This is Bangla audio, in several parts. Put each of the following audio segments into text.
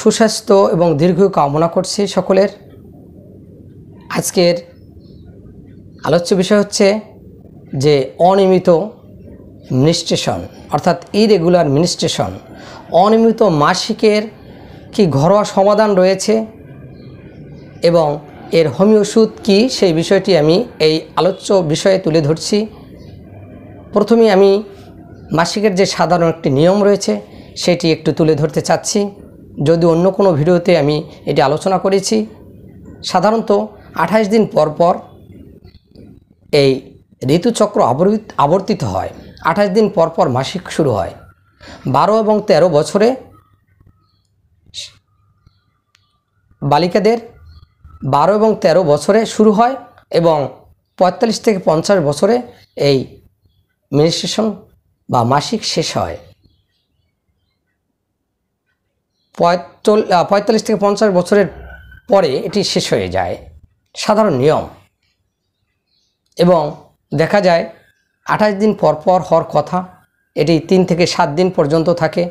সুস্বাস্থ্য এবং দীর্ঘ কামনা করছি সকলের আজকের আলোচ্য বিষয় হচ্ছে যে অনিয়মিত মিনিস্ট্রেশন অর্থাৎ ইরেগুলার মিনিস্ট্রেশন অনিয়মিত মাসিকের কি ঘরোয়া সমাধান রয়েছে এবং এর হোমিওষুধ ওষুধ কী সেই বিষয়টি আমি এই আলোচ্য বিষয়ে তুলে ধরছি প্রথমে আমি মাসিকের যে সাধারণ একটি নিয়ম রয়েছে সেটি একটু তুলে ধরতে চাচ্ছি যদি অন্য কোনো ভিডিওতে আমি এটি আলোচনা করেছি সাধারণত আঠাশ দিন পর পর এই ঋতুচক্র আবর্তিত হয় আঠাশ দিন পর পর মাসিক শুরু হয় বারো এবং ১৩ বছরে বালিকাদের বারো এবং ১৩ বছরে শুরু হয় এবং পঁয়তাল্লিশ থেকে পঞ্চাশ বছরে এই মিনিস্ট্রেশন বা মাসিক শেষ হয় পঁয়তাল্লিশ থেকে পঞ্চাশ বছরের পরে এটি শেষ হয়ে যায় সাধারণ নিয়ম এবং দেখা যায় আঠাশ দিন পর পর হওয়ার কথা এটি তিন থেকে সাত দিন পর্যন্ত থাকে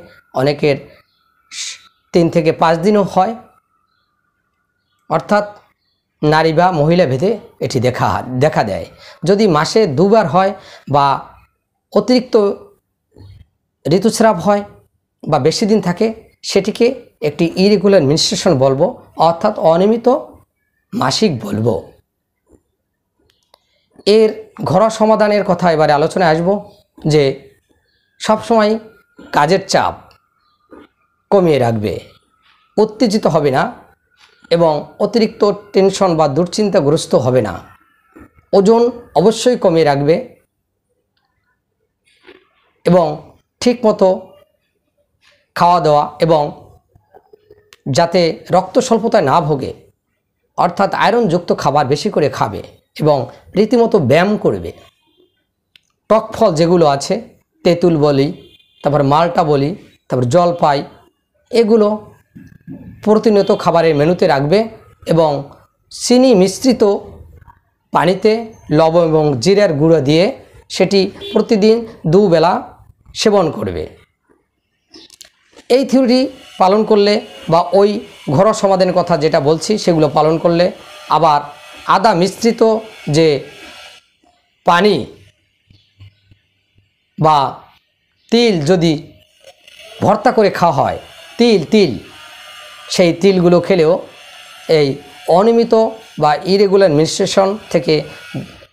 অনেকের তিন থেকে পাঁচ দিনও হয় অর্থাৎ নারী বা মহিলা ভেদে এটি দেখা দেখা দেয় যদি মাসে দুবার হয় বা অতিরিক্ত ঋতুস্রাব হয় বা বেশি দিন থাকে সেটিকে একটি ইরেগুলার মিনিস্ট্রেশন বলবো অর্থাৎ অনিয়মিত মাসিক বলবো এর ঘরোয়া সমাধানের কথা এবারে আলোচনায় আসব যে সবসময় কাজের চাপ কমিয়ে রাখবে উত্তেজিত হবে না এবং অতিরিক্ত টেনশন বা দুশ্চিন্তাগ্রস্ত হবে না ওজন অবশ্যই কমিয়ে রাখবে এবং ঠিকমতো খাওয়া দাওয়া এবং যাতে রক্ত স্বল্পতায় না ভোগে অর্থাৎ আয়রনযুক্ত খাবার বেশি করে খাবে এবং রীতিমতো ব্যায়াম করবে টক ফল যেগুলো আছে তেঁতুল বলি তারপর মালটা বলি তারপর জলপাই এগুলো প্রতিনিয়ত খাবারের মেনুতে রাখবে এবং চিনি মিশ্রিত পানিতে লবণ এবং জিরার গুঁড়ো দিয়ে সেটি প্রতিদিন দুবেলা সেবন করবে এই থিওরি পালন করলে বা ওই ঘরোয়া সমাধানের কথা যেটা বলছি সেগুলো পালন করলে আবার আদা মিশ্রিত যে পানি বা তিল যদি ভর্তা করে খাওয়া হয় তিল তিল সেই তিলগুলো খেলেও এই অনিয়মিত বা ইরেগুলার মিনিস্ট্রেশন থেকে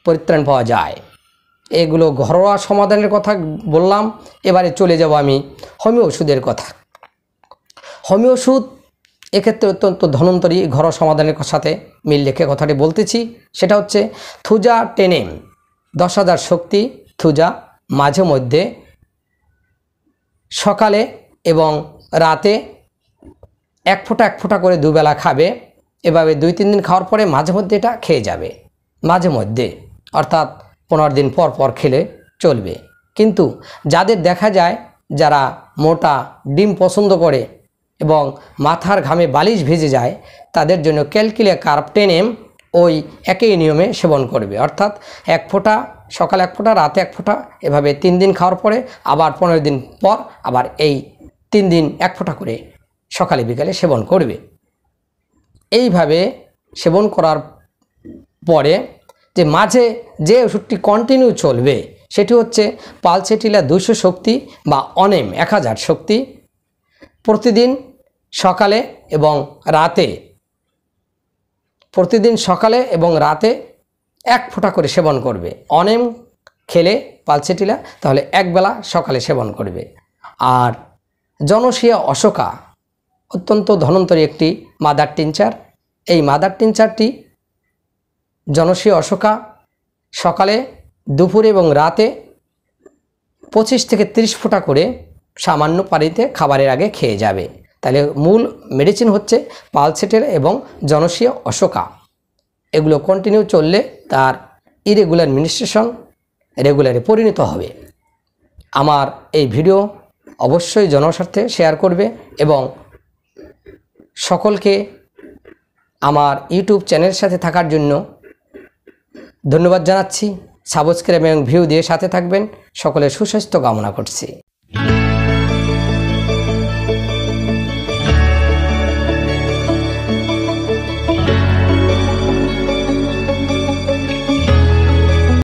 পরিত্রাণ পাওয়া যায় এগুলো ঘরোয়া সমাধানের কথা বললাম এবারে চলে যাব আমি হোমিও ওষুধের কথা হোমিও ওষুধ এক্ষেত্রে অত্যন্ত ধনন্তরী ঘরোয়া সমাধানের সাথে মিল রেখে কথাটি বলতেছি সেটা হচ্ছে থুজা টেনেম দশ হাজার শক্তি থুজা মাঝে মধ্যে সকালে এবং রাতে এক ফোঁটা এক ফোঁটা করে দুবেলা খাবে এভাবে দুই তিন দিন খাওয়ার পরে মাঝে মধ্যে এটা খেয়ে যাবে মাঝে মধ্যে অর্থাৎ পনেরো দিন পর পর খেলে চলবে কিন্তু যাদের দেখা যায় যারা মোটা ডিম পছন্দ করে এবং মাথার ঘামে বালিশ ভেজে যায় তাদের জন্য ক্যালকিলিয়া কার্পটেনেম ওই একই নিয়মে সেবন করবে অর্থাৎ এক ফোঁটা সকাল এক ফোঁটা রাতে এক ফোঁটা এভাবে তিন দিন খাওয়ার পরে আবার পনেরো দিন পর আবার এই তিন দিন এক ফোঁটা করে সকালে বিকালে সেবন করবে এইভাবে সেবন করার পরে যে মাঝে যে ওষুধটি কন্টিনিউ চলবে সেটি হচ্ছে পালসেটিলা দুশো শক্তি বা অনেম এক হাজার শক্তি প্রতিদিন সকালে এবং রাতে প্রতিদিন সকালে এবং রাতে এক ফোঁটা করে সেবন করবে অনেম খেলে পালসেটিলা তাহলে একবেলা সকালে সেবন করবে আর জনসিয়া অশোকা অত্যন্ত ধনন্তরী একটি মাদার টিনচার এই মাদার টিনচারটি জনসিয়া অশোকা সকালে দুপুরে এবং রাতে পঁচিশ থেকে ৩০ ফোঁটা করে সামান্য পানিতে খাবারের আগে খেয়ে যাবে তাহলে মূল মেডিসিন হচ্ছে পালসেটের এবং জনসীয় অশোকা এগুলো কন্টিনিউ চললে তার ইরেগুলার মিনিস্ট্রেশন রেগুলারে পরিণত হবে আমার এই ভিডিও অবশ্যই জনস্বার্থে শেয়ার করবে এবং সকলকে আমার ইউটিউব চ্যানেলের সাথে থাকার জন্য ধন্যবাদ জানাচ্ছি সাবস্ক্রাইব এবং ভিউ দিয়ে সাথে থাকবেন সকলে সুস্বাস্থ্য কামনা করছি